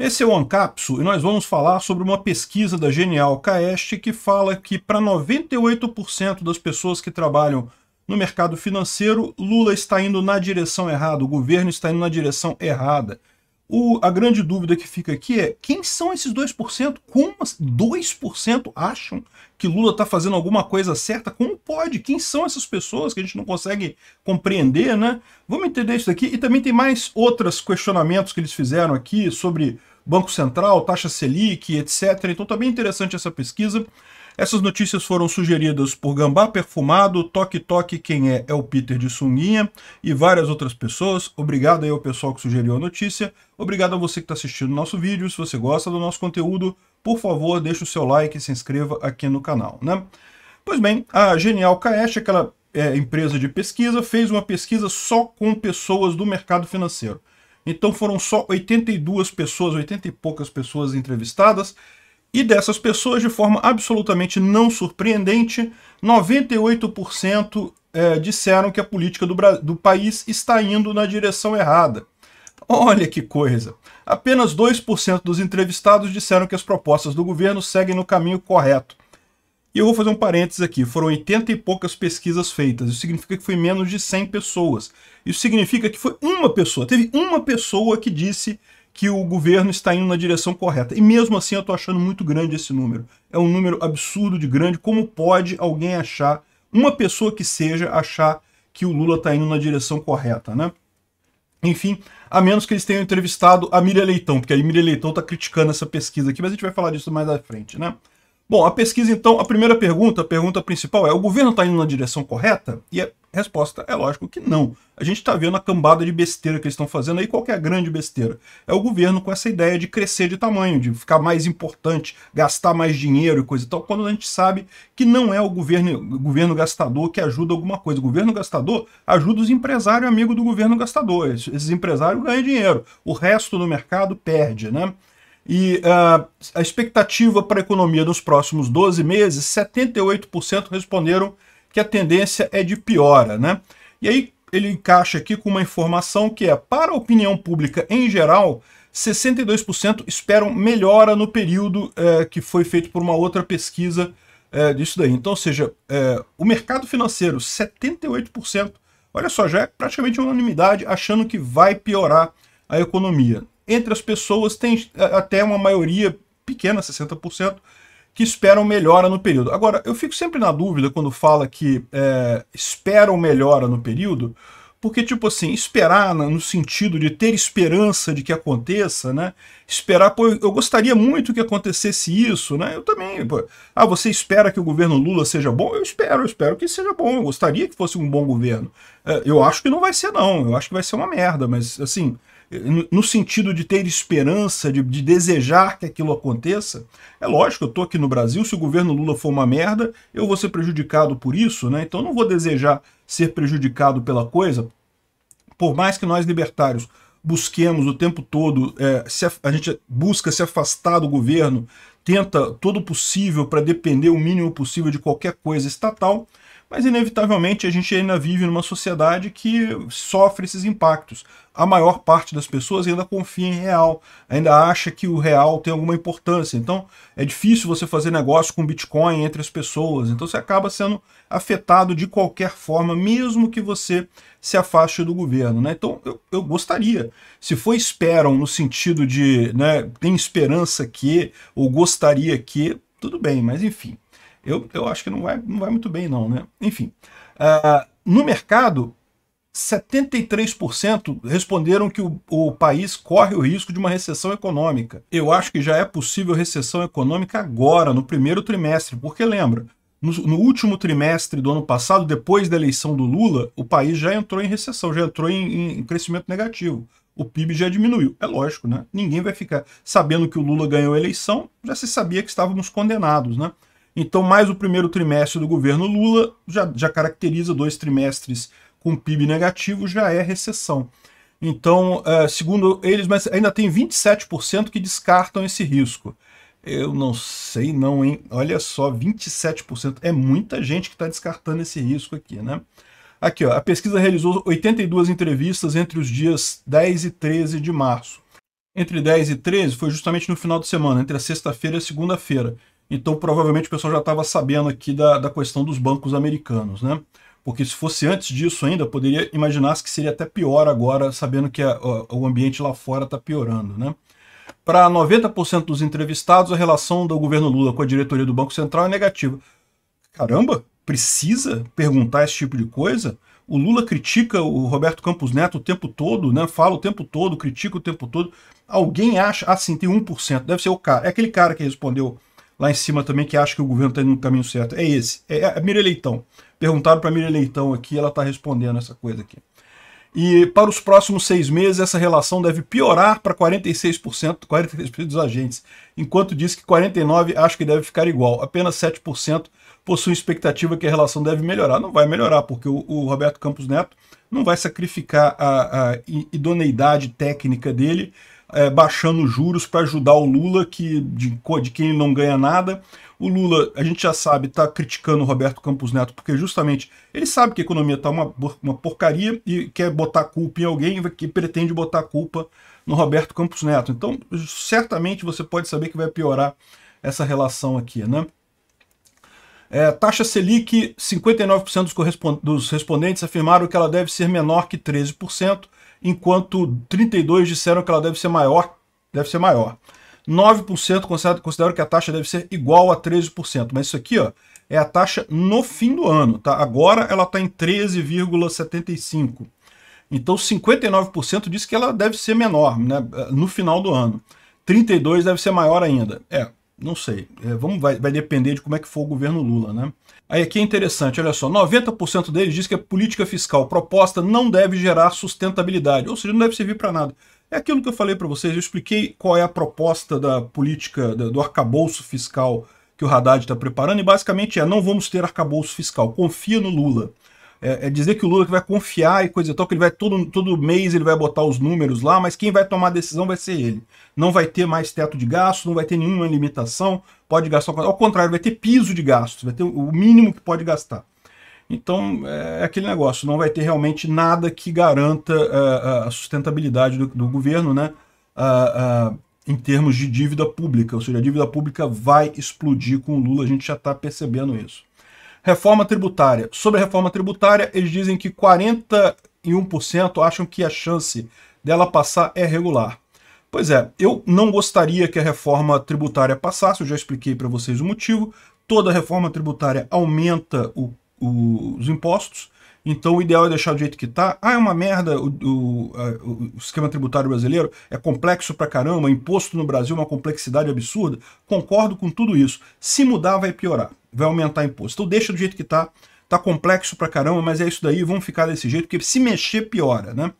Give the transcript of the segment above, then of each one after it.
Esse é o Ancapsu e nós vamos falar sobre uma pesquisa da Genial Caeste que fala que para 98% das pessoas que trabalham no mercado financeiro, Lula está indo na direção errada, o governo está indo na direção errada. O, a grande dúvida que fica aqui é quem são esses 2%? Como 2% acham que Lula está fazendo alguma coisa certa? Como pode? Quem são essas pessoas que a gente não consegue compreender, né? Vamos entender isso daqui. E também tem mais outros questionamentos que eles fizeram aqui sobre Banco Central, taxa Selic, etc. Então também tá bem interessante essa pesquisa. Essas notícias foram sugeridas por Gambá Perfumado, Toque Toque, quem é é o Peter de Sunguinha e várias outras pessoas. Obrigado aí ao pessoal que sugeriu a notícia. Obrigado a você que está assistindo o nosso vídeo. Se você gosta do nosso conteúdo, por favor, deixe o seu like e se inscreva aqui no canal. Né? Pois bem, a Genial Caesh, aquela é, empresa de pesquisa, fez uma pesquisa só com pessoas do mercado financeiro. Então foram só 82 pessoas, 80 e poucas pessoas entrevistadas, e dessas pessoas, de forma absolutamente não surpreendente, 98% é, disseram que a política do, do país está indo na direção errada. Olha que coisa! Apenas 2% dos entrevistados disseram que as propostas do governo seguem no caminho correto. E eu vou fazer um parênteses aqui, foram 80 e poucas pesquisas feitas, isso significa que foi menos de 100 pessoas. Isso significa que foi uma pessoa, teve uma pessoa que disse que o governo está indo na direção correta. E mesmo assim eu estou achando muito grande esse número. É um número absurdo de grande, como pode alguém achar, uma pessoa que seja, achar que o Lula está indo na direção correta, né? Enfim, a menos que eles tenham entrevistado a Miriam Leitão, porque a Miriam Leitão está criticando essa pesquisa aqui, mas a gente vai falar disso mais à frente, né? Bom, a pesquisa, então, a primeira pergunta, a pergunta principal é: o governo está indo na direção correta? E a resposta é lógico que não. A gente está vendo a cambada de besteira que eles estão fazendo aí. Qual é a grande besteira? É o governo com essa ideia de crescer de tamanho, de ficar mais importante, gastar mais dinheiro e coisa e tal, quando a gente sabe que não é o governo, o governo gastador que ajuda alguma coisa. O governo gastador ajuda os empresários amigos do governo gastador. Esses empresários ganham dinheiro. O resto do mercado perde, né? E uh, a expectativa para a economia nos próximos 12 meses, 78% responderam que a tendência é de piora, né? E aí ele encaixa aqui com uma informação que é, para a opinião pública em geral, 62% esperam melhora no período eh, que foi feito por uma outra pesquisa eh, disso daí. Então, ou seja, eh, o mercado financeiro, 78%, olha só, já é praticamente unanimidade achando que vai piorar a economia. Entre as pessoas, tem até uma maioria pequena, 60%, que esperam melhora no período. Agora, eu fico sempre na dúvida quando fala que é, esperam melhora no período, porque, tipo assim, esperar no sentido de ter esperança de que aconteça, né? Esperar, pô, eu gostaria muito que acontecesse isso, né? Eu também, pô, ah, você espera que o governo Lula seja bom? Eu espero, eu espero que seja bom, eu gostaria que fosse um bom governo. É, eu acho que não vai ser, não, eu acho que vai ser uma merda, mas, assim, no sentido de ter esperança, de, de desejar que aquilo aconteça. É lógico, eu estou aqui no Brasil, se o governo Lula for uma merda, eu vou ser prejudicado por isso, né? Então não vou desejar ser prejudicado pela coisa. Por mais que nós libertários busquemos o tempo todo, é, a, a gente busca se afastar do governo, tenta todo possível para depender o mínimo possível de qualquer coisa estatal, mas inevitavelmente a gente ainda vive numa sociedade que sofre esses impactos. A maior parte das pessoas ainda confia em real, ainda acha que o real tem alguma importância. Então é difícil você fazer negócio com Bitcoin entre as pessoas. Então você acaba sendo afetado de qualquer forma, mesmo que você se afaste do governo. Né? Então eu, eu gostaria, se for esperam no sentido de né, tem esperança que ou gostaria que, tudo bem, mas enfim. Eu, eu acho que não vai, não vai muito bem, não, né? Enfim. Uh, no mercado, 73% responderam que o, o, país corre o risco de uma recessão econômica. Eu acho que já é possível recessão econômica agora, no primeiro trimestre, porque lembra, no, no, último trimestre do ano passado, depois da eleição do Lula, o país já entrou em recessão, já entrou em, em crescimento negativo. O PIB já diminuiu. É lógico, né? Ninguém vai ficar sabendo que o Lula ganhou a eleição, já se sabia que estávamos condenados, né? Então, mais o primeiro trimestre do governo Lula já, já caracteriza dois trimestres com PIB negativo, já é recessão. Então, é, segundo eles, mas ainda tem 27% que descartam esse risco. Eu não sei, não, hein? Olha só, 27%. É muita gente que está descartando esse risco aqui, né? Aqui, ó, a pesquisa realizou 82 entrevistas entre os dias 10 e 13 de março. Entre 10 e 13 foi justamente no final de semana, entre a sexta-feira e a segunda-feira. Então, provavelmente o pessoal já estava sabendo aqui da, da questão dos bancos americanos, né? Porque se fosse antes disso ainda, poderia imaginar que seria até pior agora, sabendo que a, a, o ambiente lá fora está piorando, né? Para 90% dos entrevistados, a relação do governo Lula com a diretoria do Banco Central é negativa. Caramba, precisa perguntar esse tipo de coisa? O Lula critica o Roberto Campos Neto o tempo todo, né? Fala o tempo todo, critica o tempo todo. Alguém acha, assim, ah, tem 1%, deve ser o cara. É aquele cara que respondeu lá em cima também que acha que o governo está indo no caminho certo. É esse. É, é a Mira Leitão. Perguntaram para a Mira Leitão aqui, ela está respondendo essa coisa aqui. E para os próximos seis meses, essa relação deve piorar para 46%, 43% dos agentes, enquanto diz que 49% acho que deve ficar igual. Apenas 7% possuem expectativa que a relação deve melhorar. Não vai melhorar, porque o, o Roberto Campos Neto não vai sacrificar a, a idoneidade técnica dele é, baixando juros para ajudar o Lula, que de, de quem ele não ganha nada. O Lula, a gente já sabe, está criticando o Roberto Campos Neto, porque justamente ele sabe que a economia está uma, uma porcaria e quer botar culpa em alguém que pretende botar culpa no Roberto Campos Neto. Então, certamente você pode saber que vai piorar essa relação aqui, né? É, taxa Selic, 59% dos, dos respondentes afirmaram que ela deve ser menor que 13%, enquanto 32 disseram que ela deve ser maior, deve ser maior. 9% consideram, consideram que a taxa deve ser igual a 13%, mas isso aqui ó, é a taxa no fim do ano, tá? Agora ela está em 13,75%. Então 59% diz que ela deve ser menor né, no final do ano. 32% deve ser maior ainda. É, não sei. É, vamos, vai, vai depender de como é que for o governo Lula, né? Aí aqui é interessante, olha só, 90% deles diz que a política fiscal proposta não deve gerar sustentabilidade, ou seja, não deve servir para nada. É aquilo que eu falei para vocês, eu expliquei qual é a proposta da política, do arcabouço fiscal que o Haddad está preparando, e basicamente é, não vamos ter arcabouço fiscal, confia no Lula é, é dizer que o Lula que vai confiar e coisa e tal, que ele vai todo, todo mês ele vai botar os números lá, mas quem vai tomar a decisão vai ser ele. Não vai ter mais teto de gasto, não vai ter nenhuma limitação, pode gastar, ao contrário, vai ter piso de gastos, vai ter o mínimo que pode gastar. Então, é, é aquele negócio, não vai ter realmente nada que garanta é, a, a sustentabilidade do, do, governo, né? a, em termos de dívida pública, ou seja, a dívida pública vai explodir com o Lula, a gente já está percebendo isso. Reforma tributária. Sobre a reforma tributária, eles dizem que 41% acham que a chance dela passar é regular. Pois é, eu não gostaria que a reforma tributária passasse, eu já expliquei para vocês o motivo. Toda reforma tributária aumenta o, o, os impostos, então o ideal é deixar do jeito que está. Ah, é uma merda o, o, o, esquema tributário brasileiro, é complexo pra caramba, imposto no Brasil é uma complexidade absurda. Concordo com tudo isso. Se mudar, vai piorar, vai aumentar imposto. Então deixa do jeito que está. Tá complexo pra caramba, mas é isso daí, vamos ficar desse jeito, porque se mexer, piora, né?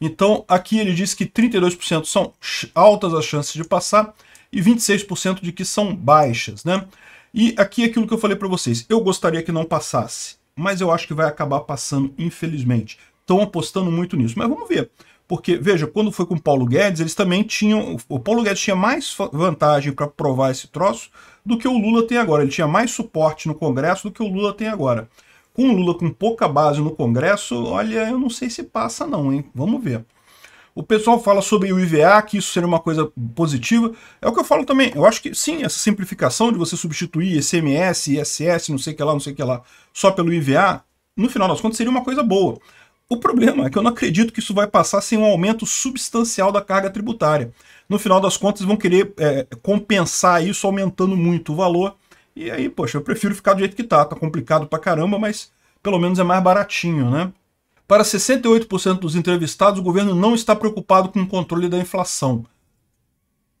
Então aqui ele diz que 32% são altas as chances de passar e 26% de que são baixas, né? E aqui é aquilo que eu falei para vocês, eu gostaria que não passasse mas eu acho que vai acabar passando, infelizmente. Estão apostando muito nisso, mas vamos ver. Porque, veja, quando foi com o Paulo Guedes, eles também tinham. O Paulo Guedes tinha mais vantagem para provar esse troço do que o Lula tem agora. Ele tinha mais suporte no Congresso do que o Lula tem agora. Com o Lula com pouca base no Congresso, olha, eu não sei se passa, não, hein? Vamos ver. O pessoal fala sobre o IVA, que isso seria uma coisa positiva. É o que eu falo também. Eu acho que sim, essa simplificação de você substituir SMS, ISS, não sei o que lá, não sei o que lá, só pelo IVA, no final das contas seria uma coisa boa. O problema é que eu não acredito que isso vai passar sem um aumento substancial da carga tributária. No final das contas, vão querer é, compensar isso aumentando muito o valor. E aí, poxa, eu prefiro ficar do jeito que tá. Tá complicado pra caramba, mas pelo menos é mais baratinho, né? Para 68% dos entrevistados, o governo não está preocupado com o controle da inflação.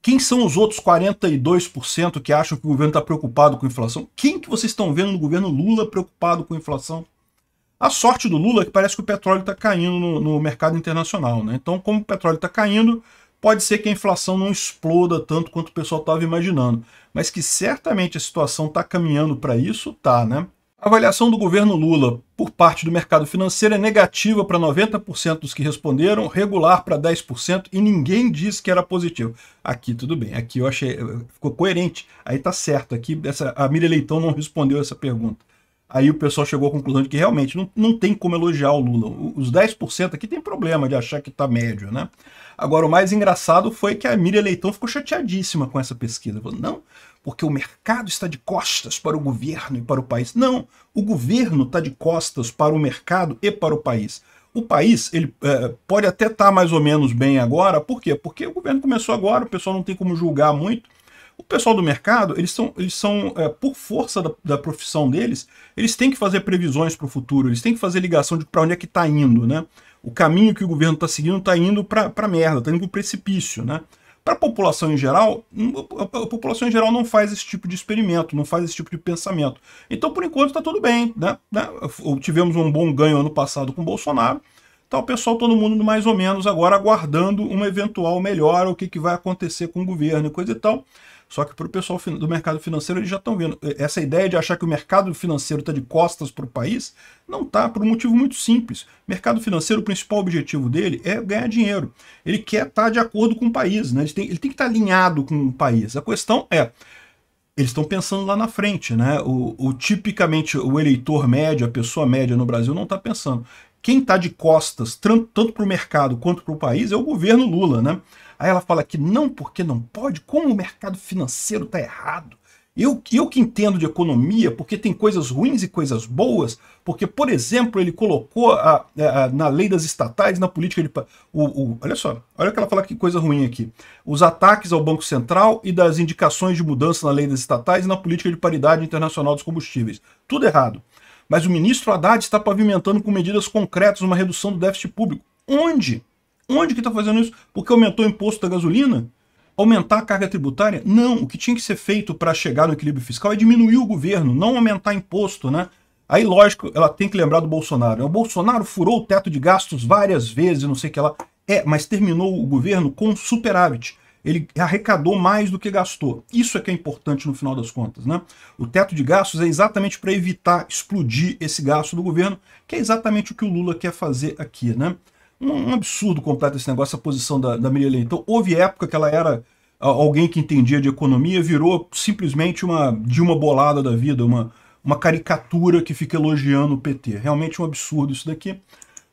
Quem são os outros 42% que acham que o governo está preocupado com a inflação? Quem que vocês estão vendo no governo Lula preocupado com a inflação? A sorte do Lula é que parece que o petróleo está caindo no, no, mercado internacional. Né? Então, como o petróleo está caindo, pode ser que a inflação não exploda tanto quanto o pessoal estava imaginando. Mas que certamente a situação está caminhando para isso, tá, né? A avaliação do governo Lula por parte do mercado financeiro é negativa para 90% dos que responderam, regular para 10% e ninguém disse que era positivo. Aqui tudo bem, aqui eu achei ficou coerente, aí tá certo. Aqui essa, a Miriam Leitão não respondeu essa pergunta. Aí o pessoal chegou à conclusão de que realmente não, não tem como elogiar o Lula. Os 10% aqui tem problema de achar que está médio, né? Agora, o mais engraçado foi que a Miriam Leitão ficou chateadíssima com essa pesquisa. Falou, não, porque o mercado está de costas para o governo e para o país. Não, o governo está de costas para o mercado e para o país. O país ele é, pode até estar tá mais ou menos bem agora, por quê? Porque o governo começou agora, o pessoal não tem como julgar muito. O pessoal do mercado, eles são, eles são é, por força da, da, profissão deles, eles têm que fazer previsões para o futuro, eles têm que fazer ligação de para onde é que está indo, né? o caminho que o governo está seguindo está indo para merda, está indo para o precipício, né? Para a população em geral, a população em geral não faz esse tipo de experimento, não faz esse tipo de pensamento. Então, por enquanto, está tudo bem. Né? né? Tivemos um bom ganho ano passado com Bolsonaro. Tá o pessoal, todo mundo mais ou menos agora aguardando uma eventual melhora, o que, que vai acontecer com o governo e coisa e tal. Só que para o pessoal do mercado financeiro, eles já estão vendo. Essa ideia de achar que o mercado financeiro está de costas para o país, não está, por um motivo muito simples. O mercado financeiro, o principal objetivo dele é ganhar dinheiro. Ele quer estar tá de acordo com o país, né? ele, tem, ele tem que estar tá alinhado com o país. A questão é, eles estão pensando lá na frente, né? O, o, tipicamente o eleitor médio, a pessoa média no Brasil não está pensando. Quem está de costas, tanto para o mercado quanto para o país, é o governo Lula, né? Aí ela fala que não, porque não pode, como o mercado financeiro está errado. Eu, eu que entendo de economia, porque tem coisas ruins e coisas boas, porque, por exemplo, ele colocou a, a, a, na lei das estatais, na política de. O, o, olha só, olha o que ela fala que coisa ruim aqui. Os ataques ao Banco Central e das indicações de mudança na lei das estatais e na política de paridade internacional dos combustíveis. Tudo errado. Mas o ministro Haddad está pavimentando com medidas concretas uma redução do déficit público. Onde? Onde que está fazendo isso? Porque aumentou o imposto da gasolina? Aumentar a carga tributária? Não, o que tinha que ser feito para chegar no equilíbrio fiscal é diminuir o governo, não aumentar imposto, né? Aí, lógico, ela tem que lembrar do Bolsonaro. Né? O Bolsonaro furou o teto de gastos várias vezes, não sei o que ela É, mas terminou o governo com superávit. Ele arrecadou mais do que gastou. Isso é que é importante no final das contas, né? O teto de gastos é exatamente para evitar explodir esse gasto do governo, que é exatamente o que o Lula quer fazer aqui, né? um, um absurdo completo esse negócio, a posição da, da Maria Então, houve época que ela era alguém que entendia de economia, virou simplesmente uma de uma bolada da vida, uma, uma caricatura que fica elogiando o PT. Realmente um absurdo isso daqui.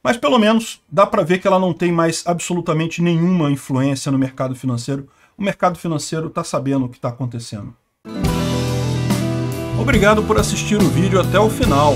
Mas pelo menos dá para ver que ela não tem mais absolutamente nenhuma influência no mercado financeiro. O mercado financeiro está sabendo o que está acontecendo. Obrigado por assistir o vídeo até o final.